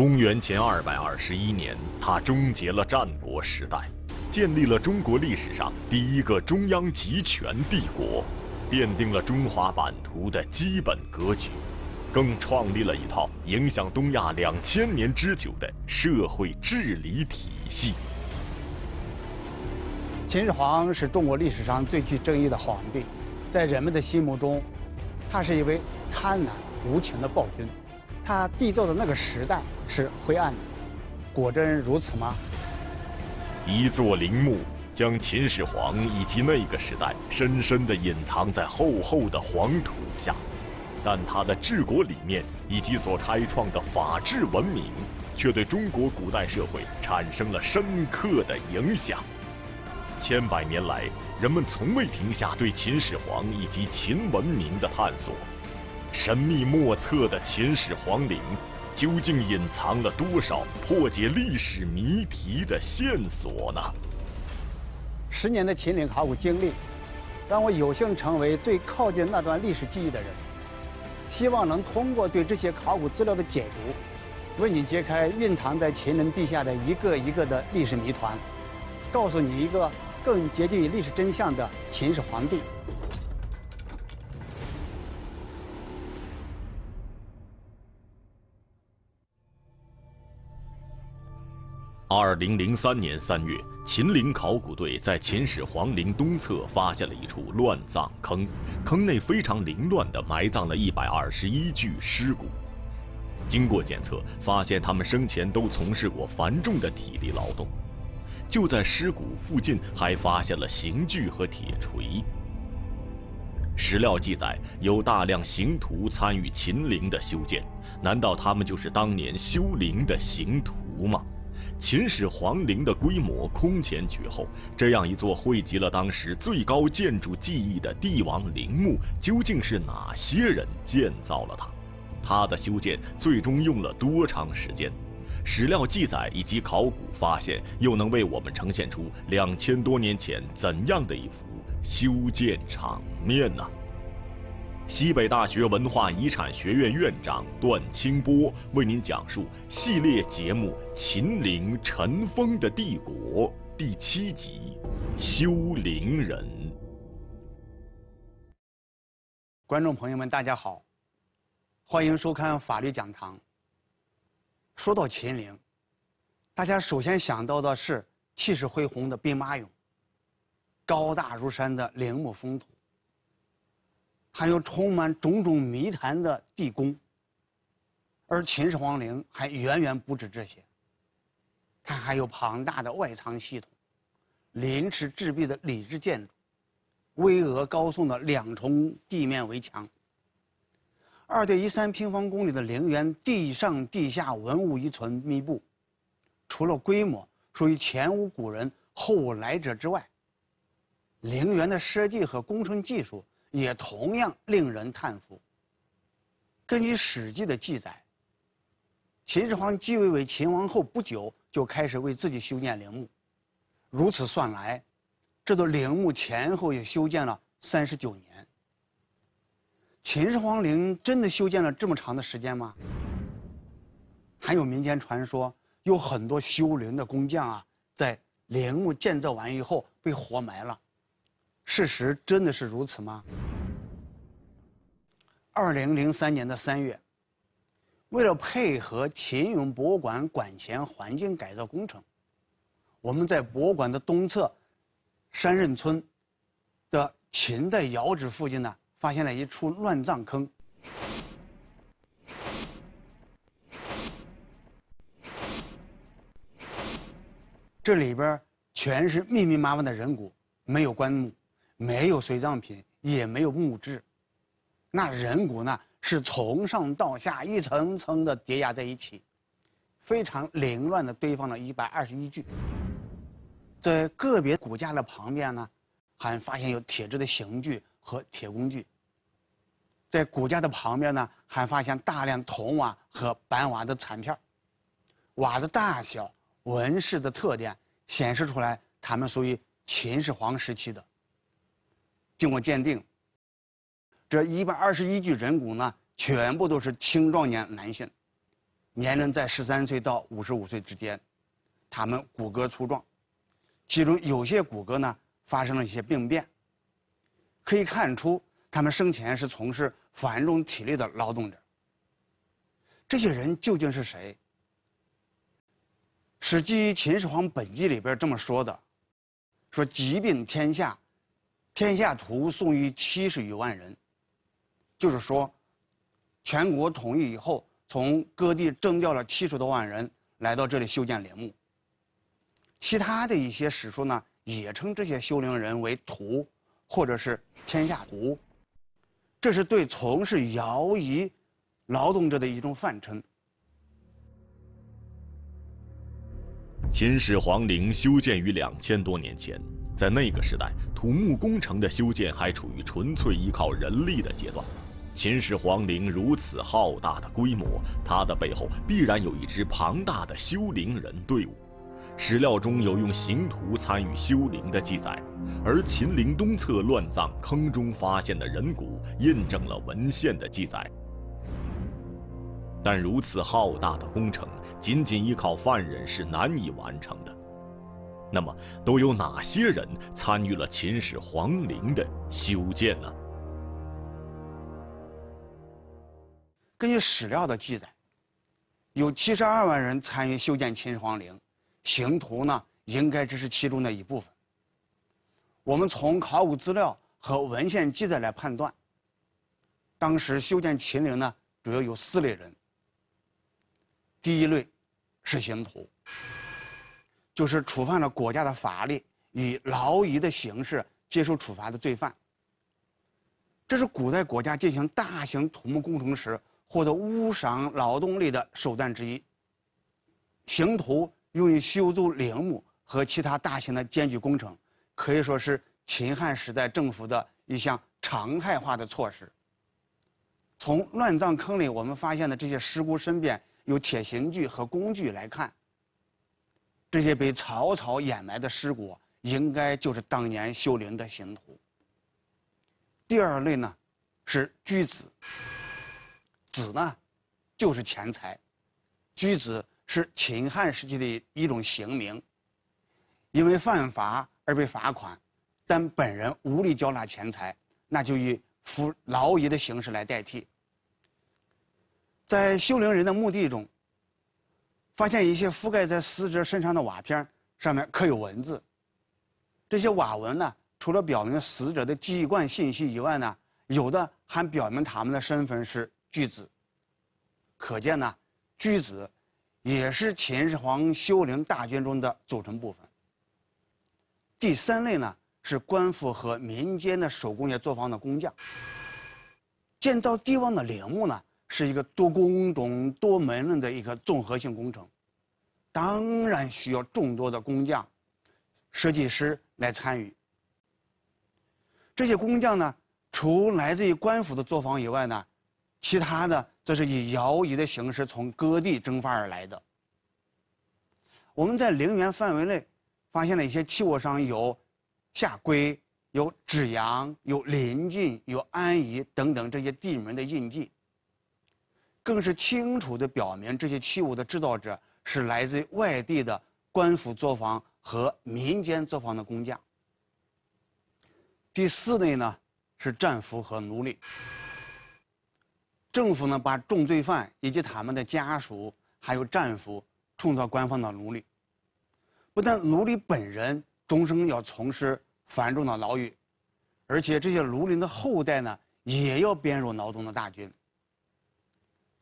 公元前二百二十一年，他终结了战国时代，建立了中国历史上第一个中央集权帝国，奠定了中华版图的基本格局，更创立了一套影响东亚两千年之久的社会治理体系。秦始皇是中国历史上最具争议的皇帝，在人们的心目中，他是一位贪婪无情的暴君。他缔造的那个时代是灰暗的，果真如此吗？一座陵墓将秦始皇以及那个时代深深地隐藏在厚厚的黄土下，但他的治国理念以及所开创的法治文明，却对中国古代社会产生了深刻的影响。千百年来，人们从未停下对秦始皇以及秦文明的探索。神秘莫测的秦始皇陵，究竟隐藏了多少破解历史谜题的线索呢？十年的秦岭考古经历，让我有幸成为最靠近那段历史记忆的人。希望能通过对这些考古资料的解读，为你揭开蕴藏在秦陵地下的一个一个的历史谜团，告诉你一个更接近于历史真相的秦始皇帝。二零零三年三月，秦陵考古队在秦始皇陵东侧发现了一处乱葬坑，坑内非常凌乱地埋葬了一百二十一具尸骨。经过检测，发现他们生前都从事过繁重的体力劳动。就在尸骨附近，还发现了刑具和铁锤。史料记载，有大量刑徒参与秦陵的修建，难道他们就是当年修陵的刑徒吗？秦始皇陵的规模空前绝后，这样一座汇集了当时最高建筑技艺的帝王陵墓，究竟是哪些人建造了它？它的修建最终用了多长时间？史料记载以及考古发现，又能为我们呈现出两千多年前怎样的一幅修建场面呢？西北大学文化遗产学院院长段清波为您讲述系列节目《秦岭尘封的帝国》第七集《修陵人》。观众朋友们，大家好，欢迎收看《法律讲堂》。说到秦岭，大家首先想到的是气势恢宏的兵马俑，高大如山的陵墓封土。还有充满种种谜团的地宫，而秦始皇陵还远远不止这些。它还有庞大的外藏系统，鳞池栉比的礼制建筑，巍峨高耸的两重地面围墙。二点一三平方公里的陵园，地上地下文物遗存密布。除了规模属于前无古人后无来者之外，陵园的设计和工程技术。也同样令人叹服。根据《史记》的记载，秦始皇继位为秦王后不久，就开始为自己修建陵墓。如此算来，这座陵墓前后也修建了三十九年。秦始皇陵真的修建了这么长的时间吗？还有民间传说，有很多修陵的工匠啊，在陵墓建造完以后被活埋了。事实真的是如此吗？二零零三年的三月，为了配合秦俑博物馆馆前环境改造工程，我们在博物馆的东侧，山任村的秦代窑址附近呢，发现了一处乱葬坑。这里边全是密密麻麻的人骨，没有棺木。没有随葬品，也没有墓志，那人骨呢是从上到下一层层的叠压在一起，非常凌乱的堆放了一百二十一具。在个别骨架的旁边呢，还发现有铁制的刑具和铁工具。在骨架的旁边呢，还发现大量铜瓦和板瓦的残片，瓦的大小、纹饰的特点显示出来，它们属于秦始皇时期的。经过鉴定，这一百二十一具人骨呢，全部都是青壮年男性，年龄在十三岁到五十五岁之间，他们骨骼粗壮，其中有些骨骼呢发生了一些病变，可以看出他们生前是从事繁重体力的劳动者。这些人究竟是谁？《史记·秦始皇本纪》里边这么说的，说疾病天下。天下徒送于七十余万人，就是说，全国统一以后，从各地征调了七十多万人来到这里修建陵墓。其他的一些史书呢，也称这些修陵人为“徒”或者是“天下图。这是对从事徭役劳动者的一种泛称。秦始皇陵修建于两千多年前。在那个时代，土木工程的修建还处于纯粹依靠人力的阶段。秦始皇陵如此浩大的规模，它的背后必然有一支庞大的修陵人队伍。史料中有用刑徒参与修陵的记载，而秦陵东侧乱葬坑中发现的人骨印证了文献的记载。但如此浩大的工程，仅仅依靠犯人是难以完成的。那么，都有哪些人参与了秦始皇陵的修建呢？根据史料的记载，有七十二万人参与修建秦始皇陵，刑徒呢，应该只是其中的一部分。我们从考古资料和文献记载来判断，当时修建秦陵呢，主要有四类人。第一类，是刑徒。就是触犯了国家的法律，以劳役的形式接受处罚的罪犯。这是古代国家进行大型土木工程时获得无偿劳动力的手段之一。刑徒用于修筑陵墓和其他大型的艰巨工程，可以说是秦汉时代政府的一项常态化的措施。从乱葬坑里我们发现的这些尸骨身边有铁刑具和工具来看。这些被草草掩埋的尸骨，应该就是当年修陵的刑徒。第二类呢，是居子。子呢，就是钱财。居子是秦汉时期的一种刑名，因为犯法而被罚款，但本人无力缴纳钱财，那就以服劳役的形式来代替。在修陵人的墓地中。发现一些覆盖在死者身上的瓦片，上面刻有文字。这些瓦文呢，除了表明死者的籍贯信息以外呢，有的还表明他们的身份是巨子。可见呢，巨子也是秦始皇修陵大军中的组成部分。第三类呢，是官府和民间的手工业作坊的工匠。建造帝王的陵墓呢？是一个多工种、多门类的一个综合性工程，当然需要众多的工匠、设计师来参与。这些工匠呢，除来自于官府的作坊以外呢，其他的则是以徭役的形式从各地征发而来的。我们在陵园范围内，发现了一些器物上有下龟、有纸羊、有临晋、有安邑等等这些地名的印记。更是清楚的表明，这些器物的制造者是来自外地的官府作坊和民间作坊的工匠。第四类呢，是战俘和奴隶。政府呢，把重罪犯以及他们的家属，还有战俘，充作官方的奴隶。不但奴隶本人终生要从事繁重的劳役，而且这些奴隶的后代呢，也要编入劳动的大军。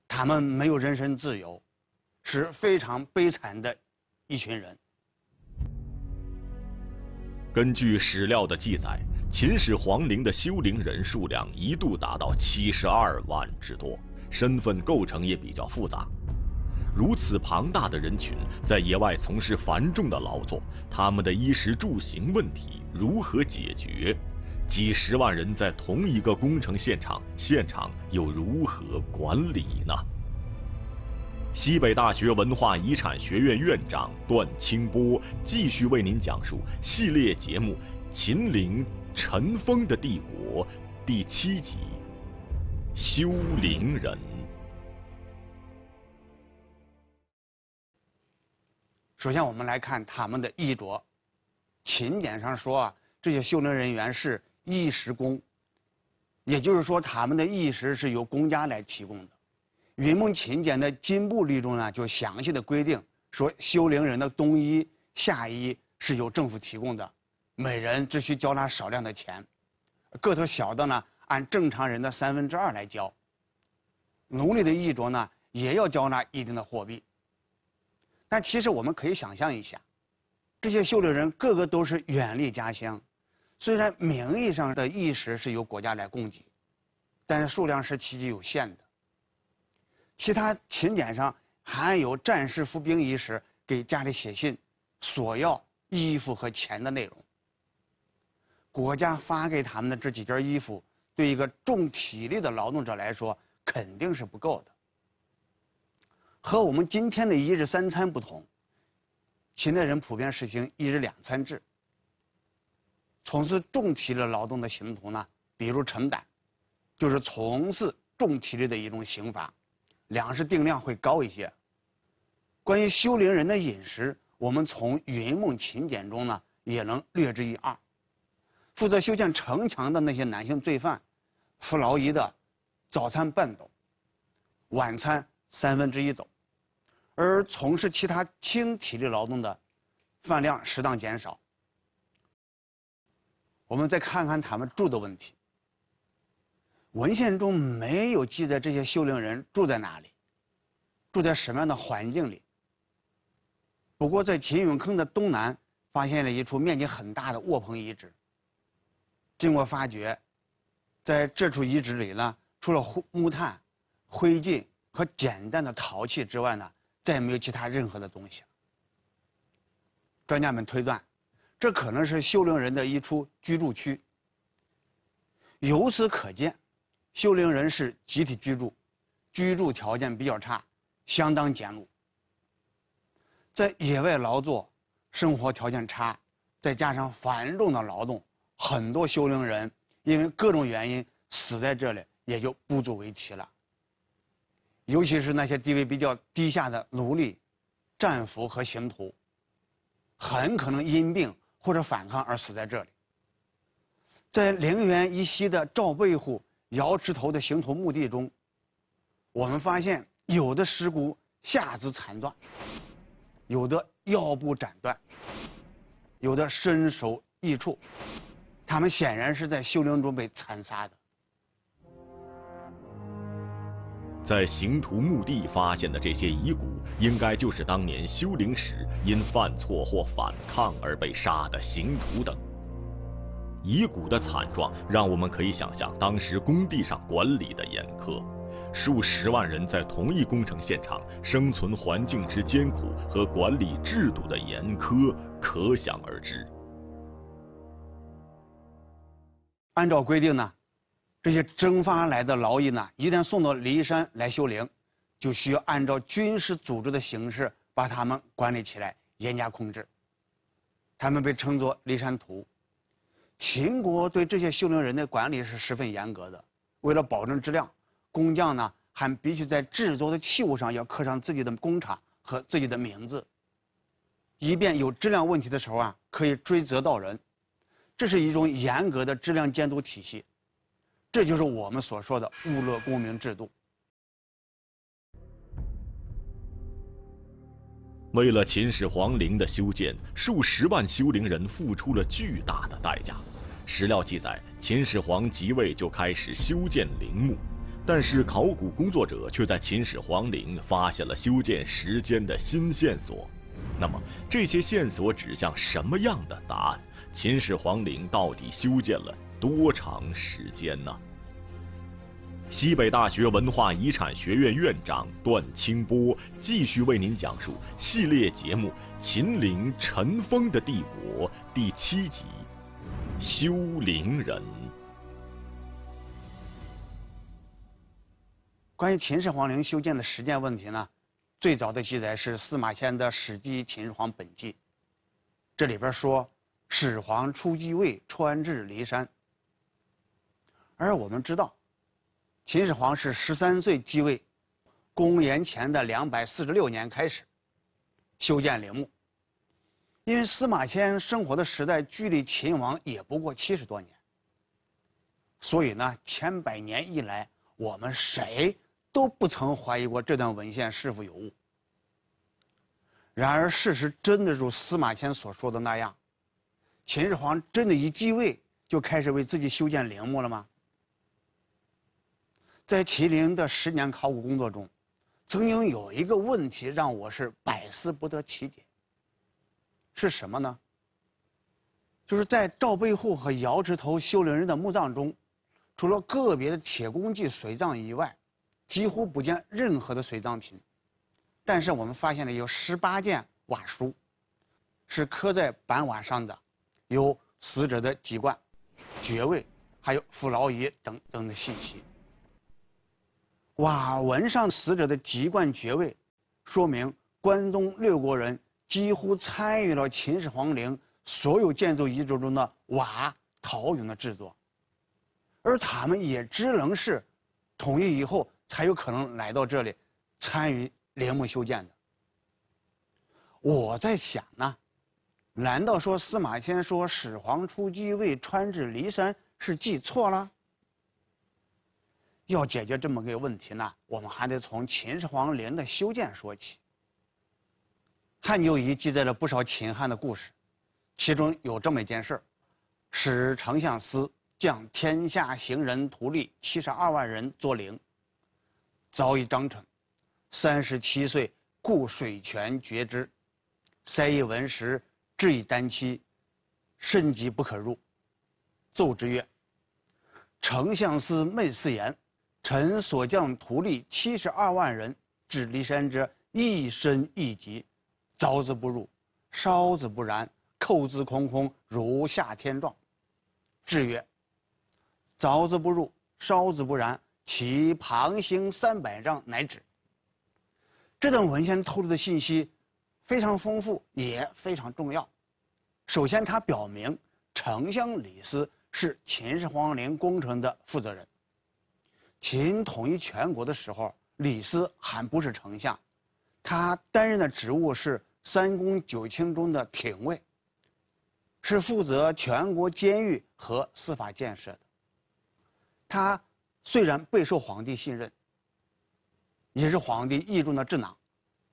他们没有人身自由，是非常悲惨的一群人。根据史料的记载，秦始皇陵的修陵人数量一度达到七十二万之多，身份构成也比较复杂。如此庞大的人群在野外从事繁重的劳作，他们的衣食住行问题如何解决？几十万人在同一个工程现场，现场又如何管理呢？西北大学文化遗产学院院长段清波继续为您讲述系列节目《秦岭尘封的帝国》第七集：修陵人。首先，我们来看他们的衣着。秦简上说啊，这些修陵人员是。衣食公，也就是说，他们的衣食是由公家来提供的。云梦秦简的《金部律》中呢，就详细的规定说，修陵人的冬衣、夏衣是由政府提供的，每人只需交纳少量的钱，个头小的呢，按正常人的三分之二来交。奴隶的衣着呢，也要交纳一定的货币。但其实我们可以想象一下，这些修陵人个个都是远离家乡。虽然名义上的衣食是由国家来供给，但是数量是极其有限的。其他勤俭上还有战士服兵役时给家里写信，索要衣服和钱的内容。国家发给他们的这几件衣服，对一个重体力的劳动者来说肯定是不够的。和我们今天的一日三餐不同，秦代人普遍实行一日两餐制。从事重体力劳动的刑徒呢，比如陈旦，就是从事重体力的一种刑罚，粮食定量会高一些。关于修陵人的饮食，我们从《云梦秦简》中呢也能略知一二。负责修建城墙的那些男性罪犯，服劳役的，早餐半斗，晚餐三分之一斗，而从事其他轻体力劳动的，饭量适当减少。我们再看看他们住的问题。文献中没有记载这些修陵人住在哪里，住在什么样的环境里。不过，在秦俑坑的东南，发现了一处面积很大的卧棚遗址。经过发掘，在这处遗址里呢，除了木炭、灰烬和简单的陶器之外呢，再也没有其他任何的东西了。专家们推断。这可能是修陵人的一处居住区。由此可见，修陵人是集体居住，居住条件比较差，相当简陋。在野外劳作，生活条件差，再加上繁重的劳动，很多修陵人因为各种原因死在这里，也就不足为奇了。尤其是那些地位比较低下的奴隶、战俘和刑徒，很可能因病。或者反抗而死在这里，在陵园以西的赵背户窑池头的行徒墓地中，我们发现有的尸骨下肢残断，有的腰部斩断，有的身首异处，他们显然是在修陵中被残杀的。在行徒墓地发现的这些遗骨。应该就是当年修陵时因犯错或反抗而被杀的刑徒等。遗骨的惨状，让我们可以想象当时工地上管理的严苛，数十万人在同一工程现场生存环境之艰苦和管理制度的严苛，可想而知。按照规定呢，这些征发来的劳役呢，一旦送到骊山来修陵。就需要按照军事组织的形式把他们管理起来，严加控制。他们被称作骊山图。秦国对这些修陵人的管理是十分严格的。为了保证质量，工匠呢还必须在制作的器物上要刻上自己的工厂和自己的名字，以便有质量问题的时候啊可以追责到人。这是一种严格的质量监督体系。这就是我们所说的“物乐功名”制度。为了秦始皇陵的修建，数十万修陵人付出了巨大的代价。史料记载，秦始皇即位就开始修建陵墓，但是考古工作者却在秦始皇陵发现了修建时间的新线索。那么，这些线索指向什么样的答案？秦始皇陵到底修建了多长时间呢？西北大学文化遗产学院院长段清波继续为您讲述系列节目《秦陵尘封的帝国》第七集《修陵人》。关于秦始皇陵修建的时间问题呢，最早的记载是司马迁的《史记·秦始皇本纪》，这里边说，始皇初即位，穿至骊山。而我们知道。秦始皇是十三岁继位，公元前的两百四十六年开始修建陵墓。因为司马迁生活的时代距离秦王也不过七十多年，所以呢，千百年以来，我们谁都不曾怀疑过这段文献是否有误。然而，事实真的如司马迁所说的那样，秦始皇真的一继位就开始为自己修建陵墓了吗？在麒麟的十年考古工作中，曾经有一个问题让我是百思不得其解。是什么呢？就是在赵背后和姚池头修陵人的墓葬中，除了个别的铁公鸡随葬以外，几乎不见任何的随葬品。但是我们发现了有十八件瓦书，是刻在板瓦上的，有死者的籍贯、爵位、还有父老爷等等的信息。瓦文上死者的籍贯爵位，说明关东六国人几乎参与了秦始皇陵所有建筑遗址中的瓦陶俑的制作，而他们也只能是统一以后才有可能来到这里参与陵墓修建的。我在想呢，难道说司马迁说始皇出击渭穿至骊山是记错了？要解决这么个问题呢，我们还得从秦始皇陵的修建说起。汉旧仪记载了不少秦汉的故事，其中有这么一件事儿：使丞相司将天下行人徒隶七十二万人作陵，凿已章程，三十七岁，故水泉绝之，塞以文石，置以丹漆，甚疾不可入，奏之曰：“丞相司昧四言。”臣所将徒力七十二万人，至骊山之一身一级，凿之不入，烧之不燃，扣之空空，如下天状。至曰：凿之不入，烧之不燃，其旁行三百丈乃止。这段文献透露的信息非常丰富，也非常重要。首先，它表明丞相李斯是秦始皇陵工程的负责人。秦统一全国的时候，李斯还不是丞相，他担任的职务是三公九卿中的廷尉，是负责全国监狱和司法建设的。他虽然备受皇帝信任，也是皇帝意中的智囊，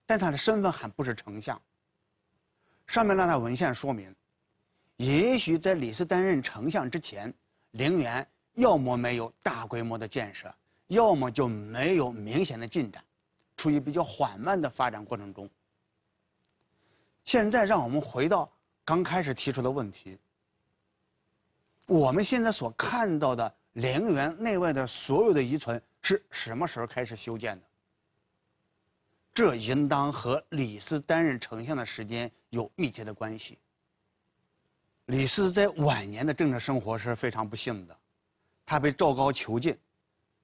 但他的身份还不是丞相。上面那条文献说明，也许在李斯担任丞相之前，陵园。要么没有大规模的建设，要么就没有明显的进展，处于比较缓慢的发展过程中。现在让我们回到刚开始提出的问题。我们现在所看到的陵园内外的所有的遗存是什么时候开始修建的？这应当和李斯担任丞相的时间有密切的关系。李斯在晚年的政治生活是非常不幸的。他被赵高囚禁，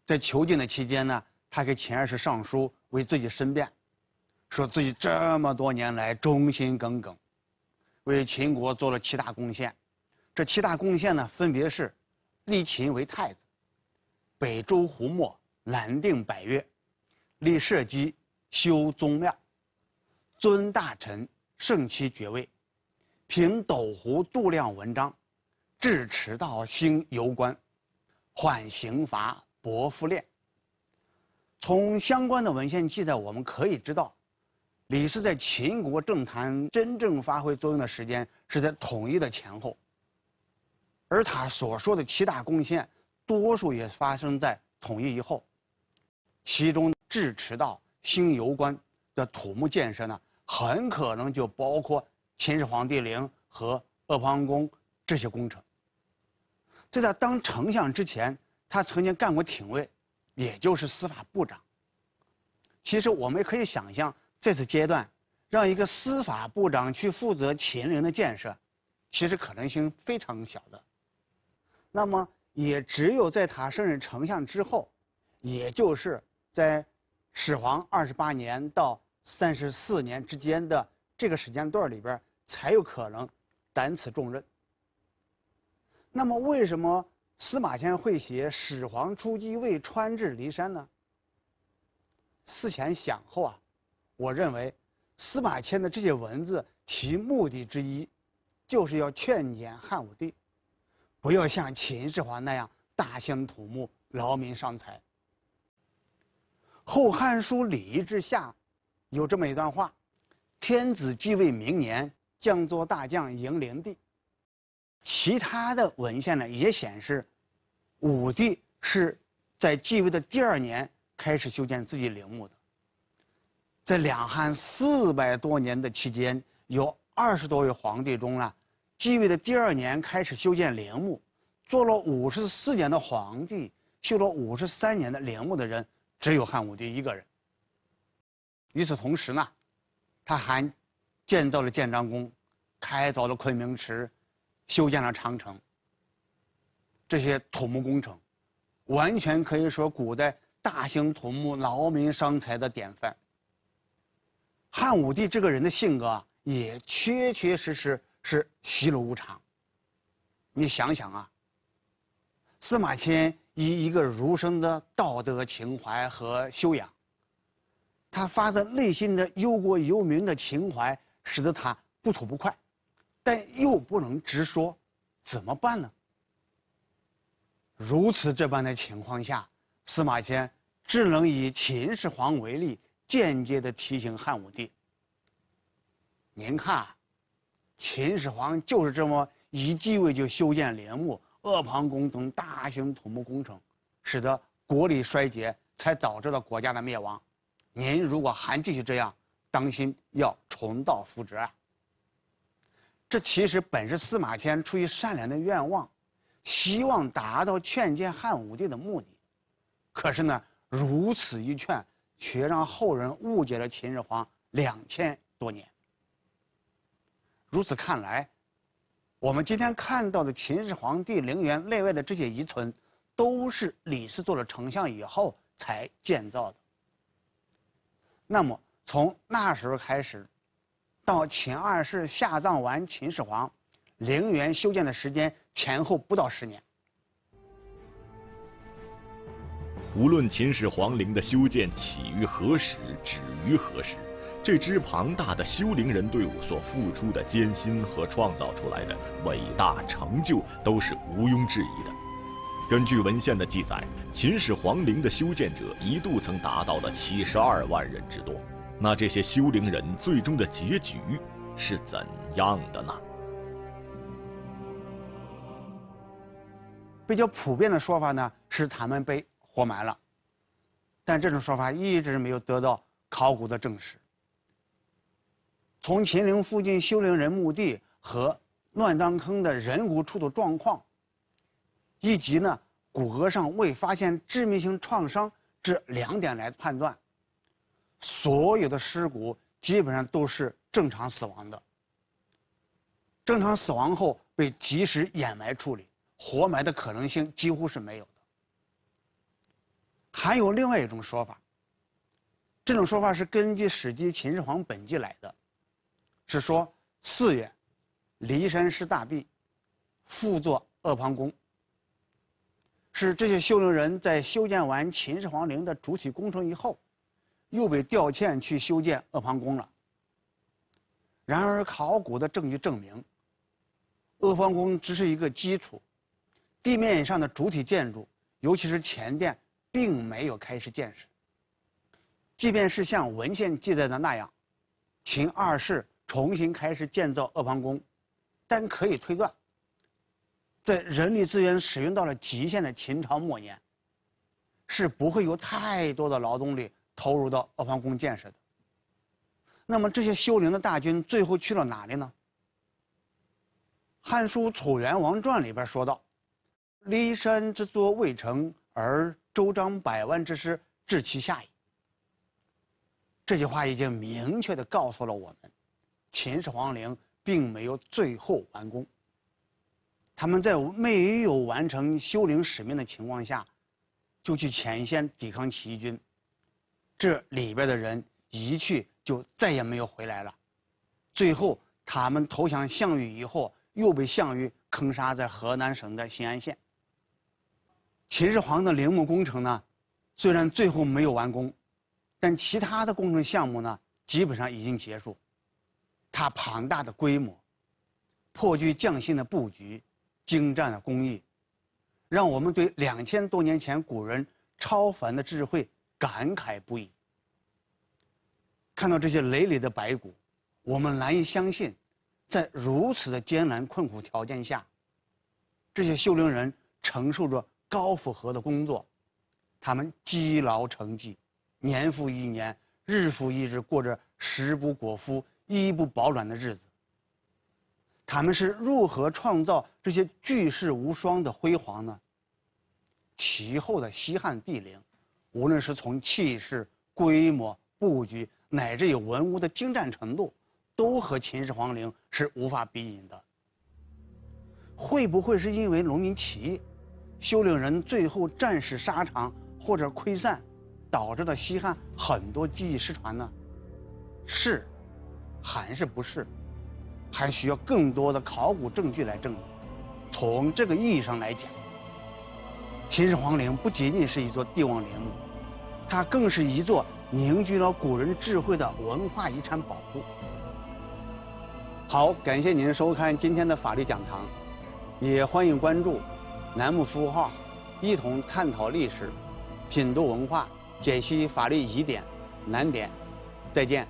在囚禁的期间呢，他给秦二世上书为自己申辩，说自己这么多年来忠心耿耿，为秦国做了七大贡献。这七大贡献呢，分别是：立秦为太子，北周胡、莫，南定百越，立社稷，修宗庙，尊大臣，盛其爵位，凭斗斛度量文章，治迟道，兴游官。缓刑罚，薄敷练。从相关的文献记载，我们可以知道，李斯在秦国政坛真正发挥作用的时间是在统一的前后。而他所说的七大贡献，多数也发生在统一以后。其中，治持道、兴游关的土木建设呢，很可能就包括秦始皇帝陵和阿房宫这些工程。在他当丞相之前，他曾经干过廷尉，也就是司法部长。其实我们可以想象，这次阶段让一个司法部长去负责秦陵的建设，其实可能性非常小的。那么，也只有在他升任丞相之后，也就是在始皇二十八年到三十四年之间的这个时间段里边，才有可能担此重任。那么为什么司马迁会写《始皇出击渭川至骊山》呢？思前想后啊，我认为，司马迁的这些文字其目的之一，就是要劝谏汉武帝，不要像秦始皇那样大兴土木、劳民伤财。《后汉书·礼仪之下》有这么一段话：“天子即位明年，将作大将迎灵帝。”其他的文献呢也显示，武帝是在继位的第二年开始修建自己陵墓的。在两汉四百多年的期间，有二十多位皇帝中啊，继位的第二年开始修建陵墓，做了五十四年的皇帝，修了五十三年的陵墓的人，只有汉武帝一个人。与此同时呢，他还建造了建章宫，开凿了昆明池。修建了长城。这些土木工程，完全可以说古代大兴土木、劳民伤财的典范。汉武帝这个人的性格啊，也确确实实是喜怒无常。你想想啊，司马迁以一个儒生的道德情怀和修养，他发自内心的忧国忧民的情怀，使得他不吐不快。但又不能直说，怎么办呢？如此这般的情况下，司马迁只能以秦始皇为例，间接的提醒汉武帝：“您看，秦始皇就是这么一继位就修建陵墓、阿房宫等大型土木工程，使得国力衰竭，才导致了国家的灭亡。您如果还继续这样，当心要重蹈覆辙啊！”这其实本是司马迁出于善良的愿望，希望达到劝谏汉武帝的目的，可是呢，如此一劝，却让后人误解了秦始皇两千多年。如此看来，我们今天看到的秦始皇帝陵园内外的这些遗存，都是李斯做了丞相以后才建造的。那么，从那时候开始。到秦二世下葬完，秦始皇陵园修建的时间前后不到十年。无论秦始皇陵的修建起于何时，止于何时，这支庞大的修陵人队伍所付出的艰辛和创造出来的伟大成就都是毋庸置疑的。根据文献的记载，秦始皇陵的修建者一度曾达到了七十二万人之多。那这些修陵人最终的结局是怎样的呢？比较普遍的说法呢是他们被活埋了，但这种说法一直没有得到考古的证实。从秦陵附近修陵人墓地和乱葬坑的人骨出土状况，以及呢骨骼上未发现致命性创伤这两点来判断。所有的尸骨基本上都是正常死亡的，正常死亡后被及时掩埋处理，活埋的可能性几乎是没有的。还有另外一种说法，这种说法是根据《史记·秦始皇本纪》来的，是说四月，骊山师大毕，复作阿房宫。是这些修陵人在修建完秦始皇陵的主体工程以后。又被调遣去修建阿房宫了。然而，考古的证据证明，阿房宫只是一个基础，地面以上的主体建筑，尤其是前殿，并没有开始建设。即便是像文献记载的那样，秦二世重新开始建造阿房宫，但可以推断，在人力资源使用到了极限的秦朝末年，是不会有太多的劳动力。投入到阿房宫建设的，那么这些修陵的大军最后去了哪里呢？《汉书·楚元王传》里边说到：“骊山之作未成，而周章百万之师至其下矣。”这句话已经明确的告诉了我们，秦始皇陵并没有最后完工。他们在没有完成修陵使命的情况下，就去前线抵抗起义军。这里边的人一去就再也没有回来了，最后他们投降项羽以后，又被项羽坑杀在河南省的新安县。秦始皇的陵墓工程呢，虽然最后没有完工，但其他的工程项目呢，基本上已经结束。它庞大的规模、颇具匠心的布局、精湛的工艺，让我们对两千多年前古人超凡的智慧。感慨不已。看到这些累累的白骨，我们难以相信，在如此的艰难困苦条件下，这些修陵人承受着高负荷的工作，他们积劳成疾，年复一年，日复一日，过着食不果腹、衣不保暖的日子。他们是如何创造这些举世无双的辉煌呢？其后的西汉帝陵。无论是从气势、规模、布局，乃至有文物的精湛程度，都和秦始皇陵是无法比拟的。会不会是因为农民起义，修陵人最后战死沙场或者溃散，导致了西汉很多技艺失传呢？是，还是不是？还需要更多的考古证据来证明。从这个意义上来讲。秦始皇陵不仅仅是一座帝王陵墓，它更是一座凝聚了古人智慧的文化遗产宝库。好，感谢您收看今天的法律讲堂，也欢迎关注栏目服务号，一同探讨历史，品读文化，解析法律疑点、难点。再见。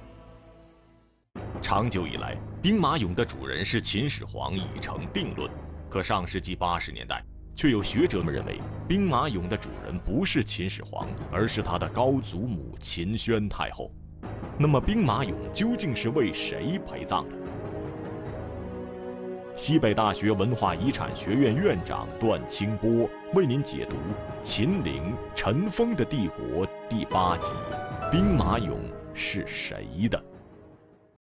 长久以来，兵马俑的主人是秦始皇已成定论，可上世纪八十年代。却有学者们认为，兵马俑的主人不是秦始皇，而是他的高祖母秦宣太后。那么，兵马俑究竟是为谁陪葬的？西北大学文化遗产学院院长段清波为您解读《秦陵尘封的帝国》第八集：兵马俑是谁的？